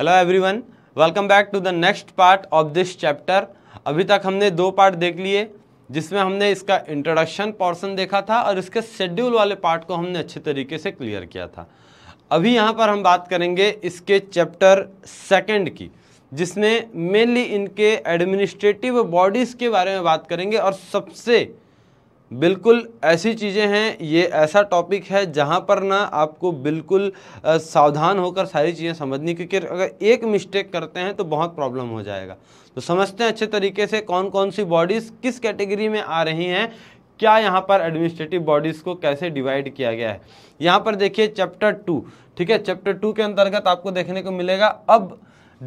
hello everyone welcome back to the next part of this chapter अभी तक हमने दो पार्ट देख लिए जिसमें हमने इसका इंट्रोडक्शन पोर्शन देखा था और इसके शेड्यूल वाले पार्ट को हमने अच्छे तरीके से क्लियर किया था अभी यहाँ पर हम बात करेंगे इसके चैप्टर सेकंड की जिसमें मेनली इनके एडमिनिस्ट्रेटिव बॉडीज़ के बारे में बात करेंगे और सबसे बिल्कुल ऐसी चीज़ें हैं ये ऐसा टॉपिक है जहाँ पर ना आपको बिल्कुल सावधान होकर सारी चीज़ें समझनी क्योंकि अगर एक मिस्टेक करते हैं तो बहुत प्रॉब्लम हो जाएगा तो समझते हैं अच्छे तरीके से कौन कौन सी बॉडीज़ किस कैटेगरी में आ रही हैं क्या यहाँ पर एडमिनिस्ट्रेटिव बॉडीज़ को कैसे डिवाइड किया गया है यहाँ पर देखिए चैप्टर टू ठीक है चैप्टर टू के अंतर्गत आपको देखने को मिलेगा अब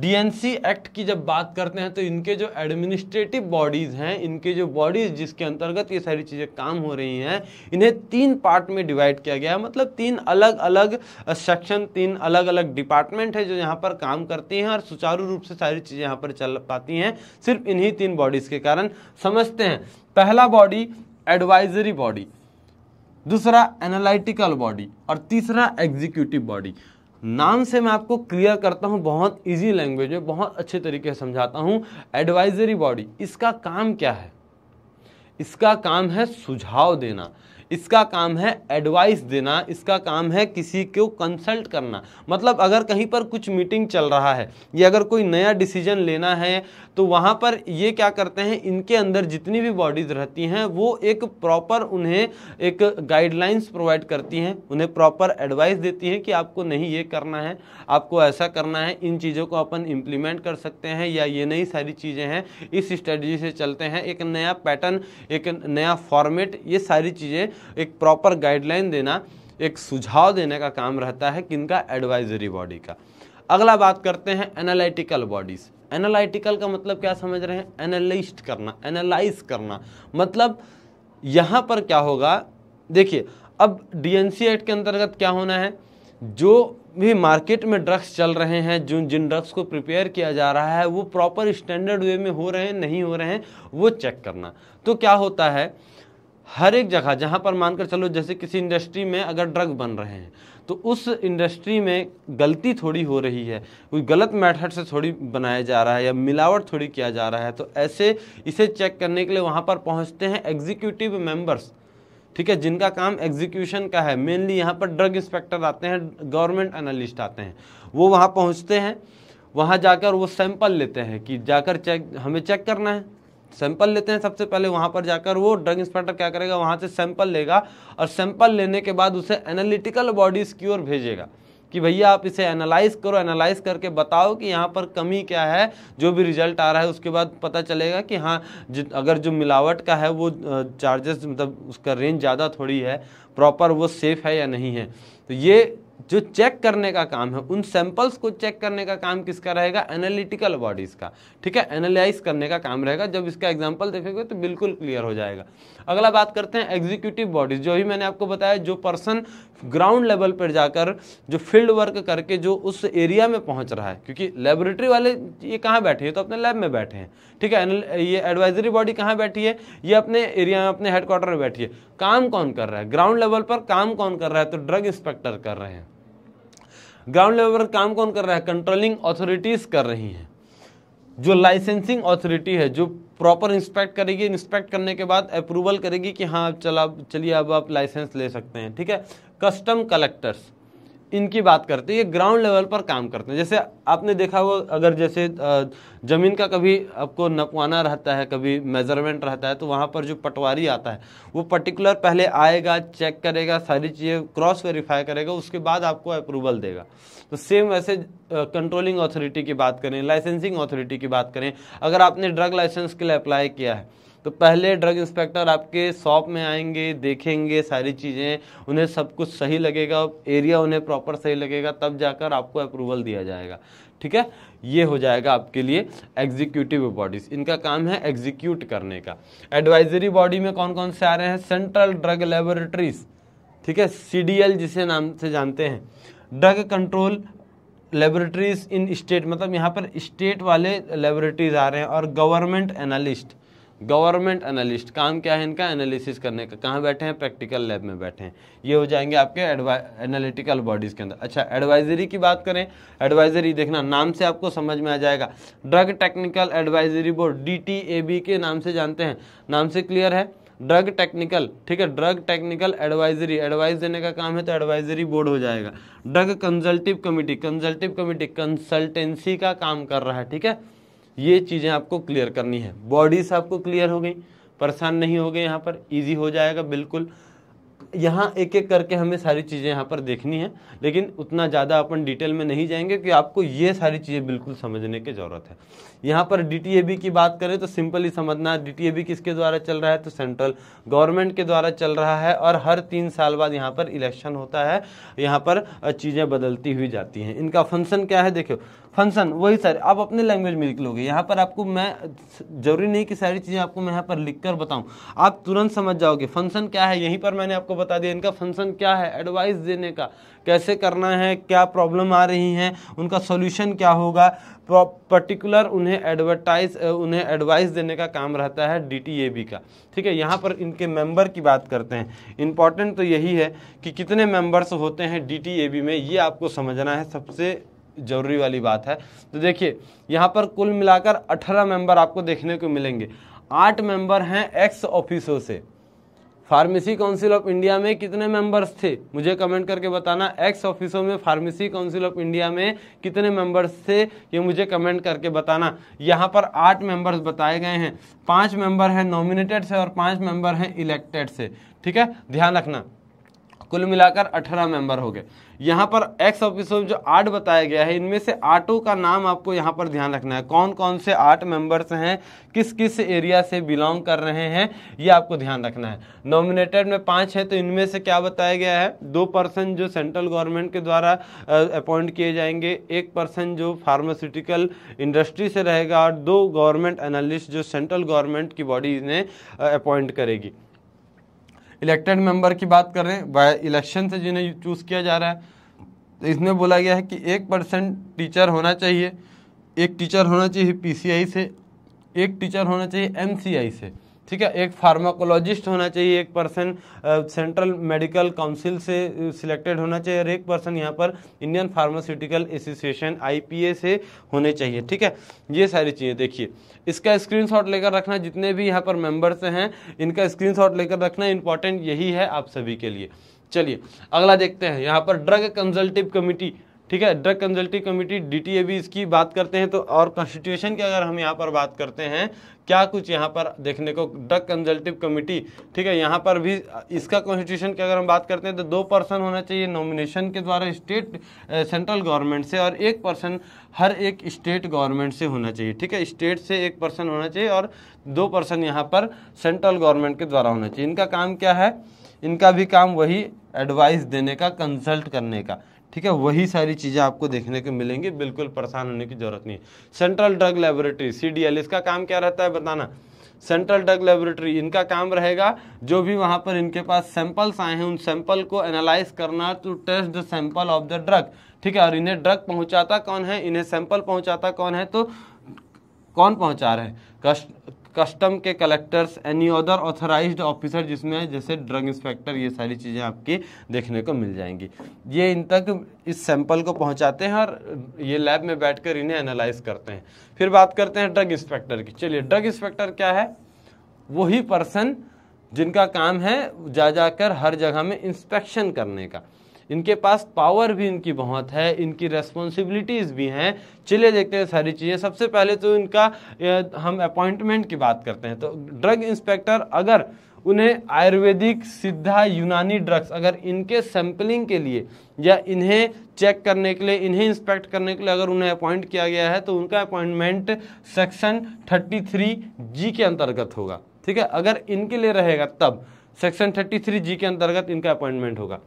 डीएनसी एक्ट की जब बात करते हैं तो इनके जो एडमिनिस्ट्रेटिव बॉडीज़ हैं इनके जो बॉडीज़ जिसके अंतर्गत ये सारी चीज़ें काम हो रही हैं इन्हें तीन पार्ट में डिवाइड किया गया है मतलब तीन अलग अलग सेक्शन तीन अलग अलग डिपार्टमेंट है जो यहाँ पर काम करती हैं और सुचारू रूप से सारी चीज़ें यहाँ पर चल पाती हैं सिर्फ इन्हीं तीन बॉडीज़ के कारण समझते हैं पहला बॉडी एडवाइजरी बॉडी दूसरा एनालिटिकल बॉडी और तीसरा एग्जीक्यूटिव बॉडी नाम से मैं आपको क्लियर करता हूँ बहुत इजी लैंग्वेज में बहुत अच्छे तरीके से समझाता हूँ एडवाइजरी बॉडी इसका काम क्या है इसका काम है सुझाव देना इसका काम है एडवाइस देना इसका काम है किसी को कंसल्ट करना मतलब अगर कहीं पर कुछ मीटिंग चल रहा है या अगर कोई नया डिसीजन लेना है तो वहाँ पर ये क्या करते हैं इनके अंदर जितनी भी बॉडीज रहती हैं वो एक प्रॉपर उन्हें एक गाइडलाइंस प्रोवाइड करती हैं उन्हें प्रॉपर एडवाइस देती हैं कि आपको नहीं ये करना है आपको ऐसा करना है इन चीज़ों को अपन इम्प्लीमेंट कर सकते हैं या ये नई सारी चीज़ें हैं इस स्ट्रेटजी से चलते हैं एक नया पैटर्न एक नया फॉर्मेट ये सारी चीज़ें एक प्रॉपर गाइडलाइन देना एक सुझाव देने का काम रहता है किनका एडवाइजरी बॉडी का अगला बात करते हैं एनालिटिकल बॉडीज़ एनालिटिकल का मतलब क्या समझ रहे हैं एनालिस्ट करना एनालाइज करना मतलब यहाँ पर क्या होगा देखिए अब डी एक्ट के अंतर्गत क्या होना है जो भी मार्केट में ड्रग्स चल रहे हैं जो जिन ड्रग्स को प्रिपेयर किया जा रहा है वो प्रॉपर स्टैंडर्ड वे में हो रहे हैं नहीं हो रहे हैं वो चेक करना तो क्या होता है हर एक जगह जहाँ पर मानकर चलो जैसे किसी इंडस्ट्री में अगर ड्रग बन रहे हैं तो उस इंडस्ट्री में गलती थोड़ी हो रही है कोई गलत मेथड से थोड़ी बनाया जा रहा है या मिलावट थोड़ी किया जा रहा है तो ऐसे इसे चेक करने के लिए वहाँ पर पहुँचते हैं एग्जीक्यूटिव मेंबर्स ठीक है जिनका काम एग्जीक्यूशन का है मेनली यहाँ पर ड्रग इंस्पेक्टर आते हैं गवर्नमेंट एनालिस्ट आते हैं वो वहाँ पहुँचते हैं वहाँ जाकर वो सैंपल लेते हैं कि जाकर चेक हमें चेक करना है सैंपल लेते हैं सबसे पहले वहाँ पर जाकर वो ड्रग इंस्पेक्टर क्या करेगा वहाँ से सैंपल लेगा और सैंपल लेने के बाद उसे एनालिटिकल बॉडीज़ की ओर भेजेगा कि भैया आप इसे एनालाइज करो एनालाइज करके बताओ कि यहाँ पर कमी क्या है जो भी रिजल्ट आ रहा है उसके बाद पता चलेगा कि हाँ अगर जो मिलावट का है वो चार्जेस मतलब उसका रेंज ज़्यादा थोड़ी है प्रॉपर वो सेफ़ है या नहीं है तो ये जो चेक करने का काम है उन सैंपल्स को चेक करने का काम किसका रहेगा एनालिटिकल बॉडीज़ का ठीक है एनालाइज करने का काम रहेगा जब इसका एग्जाम्पल देखेंगे तो बिल्कुल क्लियर हो जाएगा अगला बात करते हैं एग्जीक्यूटिव बॉडीज जो भी मैंने आपको बताया जो पर्सन ग्राउंड लेवल पर जाकर जो फील्ड वर्क करके जो उस एरिया में पहुंच रहा है क्योंकि लेबोरेटरी वाले ये कहाँ बैठे हैं तो अपने लैब में बैठे हैं ठीक है ये एडवाइजरी बॉडी कहाँ बैठी है ये अपने एरिया में अपने हेडक्वार्टर में बैठी है काम कौन कर रहा है ग्राउंड लेवल पर काम कौन कर रहा है तो ड्रग इंस्पेक्टर कर रहे हैं ग्राउंड लेवल पर काम कौन कर रहा है कंट्रोलिंग अथॉरिटीज कर रही हैं जो लाइसेंसिंग अथॉरिटी है जो प्रॉपर इंस्पेक्ट करेगी इंस्पेक्ट करने के बाद अप्रूवल करेगी कि हाँ चला चलिए अब आप लाइसेंस ले सकते हैं ठीक है कस्टम कलेक्टर्स इनकी बात करते हैं ये ग्राउंड लेवल पर काम करते हैं जैसे आपने देखा हो अगर जैसे ज़मीन का कभी आपको नपवाना रहता है कभी मेजरमेंट रहता है तो वहाँ पर जो पटवारी आता है वो पर्टिकुलर पहले आएगा चेक करेगा सारी चीज़ें क्रॉस वेरीफाई करेगा उसके बाद आपको अप्रूवल देगा तो सेम वैसे कंट्रोलिंग अथॉरिटी की बात करें लाइसेंसिंग अथॉरिटी की बात करें अगर आपने ड्रग लाइसेंस के लिए अप्लाई किया है तो पहले ड्रग इंस्पेक्टर आपके शॉप में आएंगे देखेंगे सारी चीज़ें उन्हें सब कुछ सही लगेगा एरिया उन्हें प्रॉपर सही लगेगा तब जाकर आपको अप्रूवल दिया जाएगा ठीक है ये हो जाएगा आपके लिए एग्जीक्यूटिव बॉडीज इनका काम है एग्जीक्यूट करने का एडवाइजरी बॉडी में कौन कौन से आ रहे हैं सेंट्रल ड्रग लेबोरेटरीज ठीक है सी जिसे नाम से जानते हैं drug control laboratories in state मतलब यहाँ पर स्टेट वाले लेबोरेटरीज आ रहे हैं और गवर्नमेंट एनालिस्ट गवर्नमेंट एनालिस्ट काम क्या है इनका एनालिसिस करने का कहाँ बैठे हैं प्रैक्टिकल लैब में बैठे हैं ये हो जाएंगे आपके एनालिटिकल बॉडीज़ के अंदर अच्छा एडवाइजरी की बात करें एडवाइजरी देखना नाम से आपको समझ में आ जाएगा drug technical advisory board D के नाम से जानते हैं नाम से क्लियर है ड्रग टेक्निकल ठीक है ड्रग टेक्निकल एडवाइजरी एडवाइस देने का काम है तो एडवाइजरी बोर्ड हो जाएगा drug consultative committee consultative committee consultancy का काम कर रहा है ठीक है ये चीज़ें आपको क्लियर करनी है बॉडीज आपको क्लियर हो गई परेशान नहीं हो गए यहाँ पर ईजी हो जाएगा बिल्कुल यहाँ एक एक करके हमें सारी चीज़ें यहाँ पर देखनी है लेकिन उतना ज़्यादा अपन डिटेल में नहीं जाएंगे कि आपको ये सारी चीज़ें बिल्कुल समझने की ज़रूरत है यहाँ पर डी की बात करें तो सिंपल ही समझना है डी किसके द्वारा चल रहा है तो सेंट्रल गवर्नमेंट के द्वारा चल रहा है और हर तीन साल बाद यहाँ पर इलेक्शन होता है यहाँ पर चीज़ें बदलती हुई जाती हैं इनका फंक्शन क्या है देखो फंक्शन वही सर आप अपने लैंग्वेज में लिख लोगे यहाँ पर आपको मैं जरूरी नहीं कि सारी चीज़ें आपको मैं यहाँ पर लिख कर बताऊँ आप तुरंत समझ जाओगे फंक्शन क्या है यहीं पर मैंने आपको बता दिया इनका फंक्शन क्या है एडवाइस देने का कैसे करना है क्या प्रॉब्लम आ रही हैं उनका सोल्यूशन क्या होगा पर्टिकुलर उन्हें एडवर्टाइज उन्हें एडवाइस देने का काम रहता है डी का ठीक है यहाँ पर इनके मेंबर की बात करते हैं इंपॉर्टेंट तो यही है कि कितने मेंबर्स होते हैं डी में ये आपको समझना है सबसे ज़रूरी वाली बात है तो देखिए यहाँ पर कुल मिलाकर अठारह मेंबर आपको देखने को मिलेंगे आठ मेंबर हैं एक्स ऑफिसो से फार्मेसी काउंसिल ऑफ इंडिया में कितने मेंबर्स थे मुझे कमेंट करके बताना एक्स ऑफिसों में फार्मेसी काउंसिल ऑफ इंडिया में कितने मेंबर्स थे ये मुझे कमेंट करके बताना यहाँ पर आठ मेंबर्स बताए गए हैं पांच मेंबर हैं नॉमिनेटेड से और पांच मेंबर हैं इलेक्टेड से ठीक है ध्यान रखना कुल मिलाकर अठारह मेंबर हो गए यहाँ पर एक्स ऑफिस जो आठ बताया गया है इनमें से आठों का नाम आपको यहाँ पर ध्यान रखना है कौन कौन से आठ मेंबर्स हैं किस किस एरिया से बिलोंग कर रहे हैं ये आपको ध्यान रखना है नॉमिनेटेड में पाँच है तो इनमें से क्या बताया गया है दो पर्सन जो सेंट्रल गवर्नमेंट के द्वारा अपॉइंट किए जाएंगे एक पर्सन जो फार्मास्यूटिकल इंडस्ट्री से रहेगा और दो गवर्नमेंट एनालिस्ट जो सेंट्रल गवर्नमेंट की बॉडी ने अपॉइंट करेगी इलेक्टेड मेंबर की बात कर रहे हैं बाय इलेक्शन से जिन्हें चूज़ किया जा रहा है तो इसमें बोला गया है कि एक परसेंट टीचर होना चाहिए एक टीचर होना चाहिए पीसीआई से एक टीचर होना चाहिए एमसीआई से ठीक है एक फार्माकोलॉजिस्ट होना चाहिए एक पर्सन सेंट्रल मेडिकल काउंसिल से सिलेक्टेड होना चाहिए और एक पर्सन यहाँ पर इंडियन फार्मास्यूटिकल एसोसिएशन आईपीए से होने चाहिए ठीक है ये सारी चीज़ें देखिए इसका स्क्रीनशॉट लेकर रखना जितने भी यहाँ पर मेंबर्स हैं इनका स्क्रीन लेकर रखना इंपॉर्टेंट यही है आप सभी के लिए चलिए अगला देखते हैं यहाँ पर ड्रग कंजल्टिव कमिटी ठीक है ड्रग कंजल्टिव कमेटी भी इसकी बात करते हैं तो और कॉन्स्टिट्यूशन की अगर हम यहाँ पर बात करते हैं क्या कुछ यहाँ पर देखने को ड्रग कंजल्टिव कमेटी ठीक है यहाँ पर भी इसका कॉन्स्टिट्यूशन की अगर हम बात करते हैं तो दो पर्सन होना चाहिए नॉमिनेशन के द्वारा स्टेट सेंट्रल गवर्नमेंट से और एक पर्सन हर एक स्टेट गवर्नमेंट से होना चाहिए ठीक है स्टेट से एक पर्सन होना चाहिए और दो पर्सन यहाँ पर सेंट्रल गवर्नमेंट के द्वारा होना चाहिए इनका काम क्या है इनका भी काम वही एडवाइस देने का कंसल्ट करने का ठीक है वही सारी चीज़ें आपको देखने को मिलेंगी बिल्कुल परेशान होने की जरूरत नहीं है सेंट्रल ड्रग लेबोरेटरी एल इसका काम क्या रहता है बताना सेंट्रल ड्रग लेबोरेटरी इनका काम रहेगा जो भी वहाँ पर इनके पास सैंपल्स आए हैं उन सैंपल को एनालाइज करना to test the sample of the drug ठीक है और इन्हें ड्रग पहुँचाता कौन है इन्हें सैंपल पहुँचाता कौन है तो कौन पहुँचा रहे हैं कस्टम के collectors any other authorise officer जिसमें जैसे ड्रग इंस्पेक्टर ये सारी चीज़ें आपकी देखने को मिल जाएंगी ये इन तक इस सैंपल को पहुंचाते हैं और ये लैब में बैठकर इन्हें एनालाइज करते हैं फिर बात करते हैं ड्रग इंस्पेक्टर की चलिए ड्रग इंस्पेक्टर क्या है वही पर्सन जिनका काम है जा जाकर हर जगह में इंस्पेक्शन करने का इनके पास पावर भी इनकी बहुत है इनकी रेस्पॉन्सिबिलिटीज़ भी हैं चलिए देखते हैं सारी चीज़ें सबसे पहले तो इनका हम अपॉइंटमेंट की बात करते हैं तो ड्रग इंस्पेक्टर अगर उन्हें आयुर्वेदिक सिद्धा यूनानी ड्रग्स अगर इनके सैंपलिंग के लिए या इन्हें चेक करने के लिए इन्हें इंस्पेक्ट करने के लिए अगर उन्हें अपॉइंट किया गया है तो उनका अपॉइंटमेंट सेक्शन 33 जी के अंतर्गत होगा ठीक है अगर इनके लिए रहेगा तब सेक्शन 33 जी के अंतर्गत इनका अपॉइंटमेंट होगा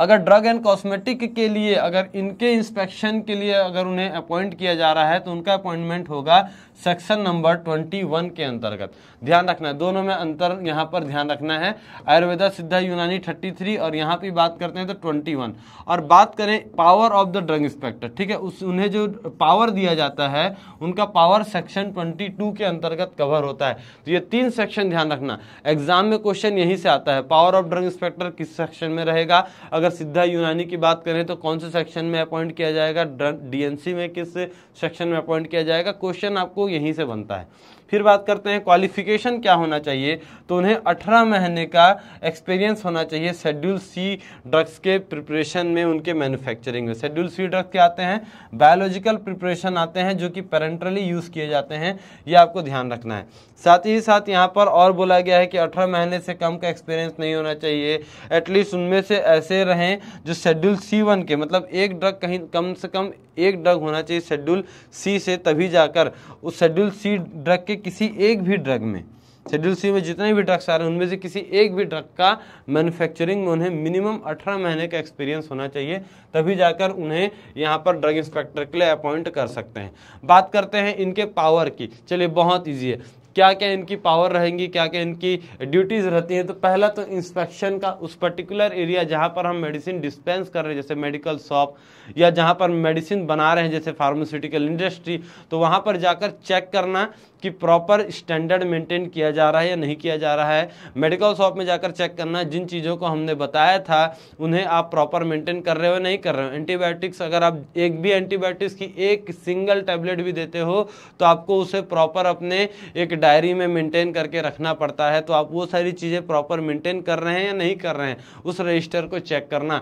अगर ड्रग एंड कॉस्मेटिक के लिए अगर इनके इंस्पेक्शन के लिए अगर उन्हें अपॉइंट किया जा रहा है तो उनका अपॉइंटमेंट होगा सेक्शन नंबर ट्वेंटी वन के अंतर्गत ध्यान रखना है दोनों में अंतर यहाँ पर ध्यान रखना है आयुर्वेदा सिद्धा यूनानी थर्टी थ्री और यहाँ पर बात करते हैं तो ट्वेंटी वन और बात करें power of the drug inspector ठीक है उस उन्हें जो पावर दिया जाता है उनका पावर सेक्शन ट्वेंटी टू के अंतर्गत कवर होता है तो ये तीन सेक्शन ध्यान रखना एग्जाम में क्वेश्चन यहीं से आता है पावर ऑफ ड्रग इंस्पेक्टर किस सेक्शन में रहेगा अगर अगर सीधा यूनानी की बात करें तो कौन से सेक्शन में अपॉइंट किया जाएगा डीएनसी में किस सेक्शन में अपॉइंट किया जाएगा क्वेश्चन आपको यहीं से बनता है फिर बात करते हैं क्वालिफिकेशन क्या होना चाहिए तो उन्हें अठारह महीने का एक्सपीरियंस होना चाहिए शेड्यूल सी ड्रग्स के प्रिपरेशन में उनके मैन्युफैक्चरिंग में शेड्यूल सी ड्रग्स क्या आते हैं बायोलॉजिकल प्रिपरेशन आते हैं जो कि पेरेंटली यूज़ किए जाते हैं ये आपको ध्यान रखना है साथ ही साथ यहाँ पर और बोला गया है कि अठारह महीने से कम का एक्सपीरियंस नहीं होना चाहिए एटलीस्ट उनमें से ऐसे रहें जो शेड्यूल सी वन के मतलब एक ड्रग कहीं कम से कम एक ड्रग होना चाहिए शेड्यूल सी से तभी जाकर उस शेड्यूल सी ड्रग के के किसी एक भी ड्रग में शेड्यूल सी में जितने भी ड्रग्स आ रहे हैं उनमें से किसी एक भी ड्रग का मैन्युफैक्चरिंग में उन्हें मिनिमम अठारह महीने का एक्सपीरियंस होना चाहिए तभी जाकर उन्हें यहाँ पर ड्रग इंस्पेक्टर के लिए अपॉइंट कर सकते हैं बात करते हैं इनके पावर की चलिए बहुत ईजी है क्या क्या इनकी पावर रहेंगी क्या क्या इनकी ड्यूटीज़ रहती हैं तो पहला तो इंस्पेक्शन का उस पर्टिकुलर एरिया जहाँ पर हम मेडिसिन डिस्पेंस कर रहे हैं जैसे मेडिकल शॉप या जहाँ पर मेडिसिन बना रहे हैं जैसे फार्मास्यूटिकल इंडस्ट्री तो वहाँ पर जाकर चेक करना कि प्रॉपर स्टैंडर्ड मेंटेन किया जा रहा है या नहीं किया जा रहा है मेडिकल शॉप में जाकर चेक करना जिन चीज़ों को हमने बताया था उन्हें आप प्रॉपर मेंटेन कर रहे हो नहीं कर रहे हो एंटीबायोटिक्स अगर आप एक भी एंटीबायोटिक्स की एक सिंगल टैबलेट भी देते हो तो आपको उसे प्रॉपर अपने एक डायरी में मेंटेन करके रखना पड़ता है तो आप वो सारी चीज़ें प्रॉपर मेंटेन कर रहे हैं या नहीं कर रहे हैं उस रजिस्टर को चेक करना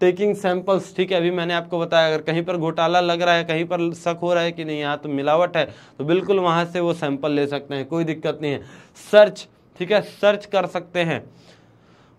टेकिंग सैंपल्स ठीक है अभी मैंने आपको बताया अगर कहीं पर घोटाला लग रहा है कहीं पर शक हो रहा है कि नहीं यहाँ तो मिलावट है तो बिल्कुल वहाँ से वो सैंपल ले सकते हैं कोई दिक्कत नहीं है सर्च ठीक है सर्च कर सकते हैं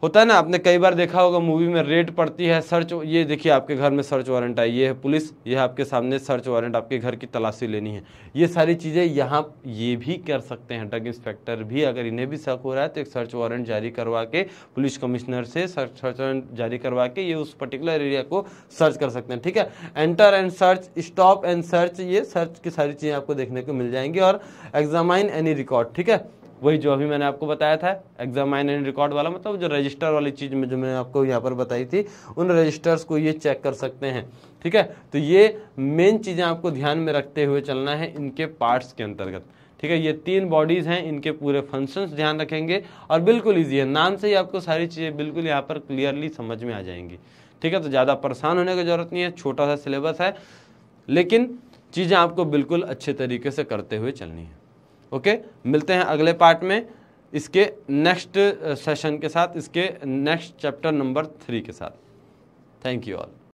होता है ना आपने कई बार देखा होगा मूवी में रेड पड़ती है सर्च ये देखिए आपके घर में सर्च वारंट आई ये है पुलिस ये है आपके सामने सर्च वारंट आपके घर की तलाशी लेनी है ये सारी चीज़ें यहाँ ये भी कर सकते हैं ड्रग इंस्पेक्टर भी अगर इन्हें भी शक हो रहा है तो एक सर्च वारंट जारी करवा के पुलिस कमिश्नर से सर्च वारंट जारी करवा के ये उस पर्टिकुलर एरिया को सर्च कर सकते हैं ठीक है enter and search stop and search ये सर्च की सारी चीज़ें आपको देखने को मिल जाएंगी और एग्जामाइन एनी रिकॉर्ड ठीक है वही जो अभी मैंने आपको बताया था एग्जाम माइन एंड रिकॉर्ड वाला मतलब जो रजिस्टर वाली चीज़ में जो मैंने आपको यहाँ पर बताई थी उन रजिस्टर्स को ये चेक कर सकते हैं ठीक है तो ये मेन चीज़ें आपको ध्यान में रखते हुए चलना है इनके पार्ट्स के अंतर्गत ठीक है ये तीन बॉडीज़ हैं इनके पूरे फंक्शंस ध्यान रखेंगे और बिल्कुल ईजी है नाम से ही आपको सारी चीज़ें बिल्कुल यहाँ पर क्लियरली समझ में आ जाएंगी ठीक है तो ज़्यादा परेशान होने की ज़रूरत नहीं है छोटा सा सिलेबस है लेकिन चीज़ें आपको बिल्कुल अच्छे तरीके से करते हुए चलनी है ओके मिलते हैं अगले पार्ट में इसके नेक्स्ट सेशन uh, के साथ इसके नेक्स्ट चैप्टर नंबर थ्री के साथ थैंक यू ऑल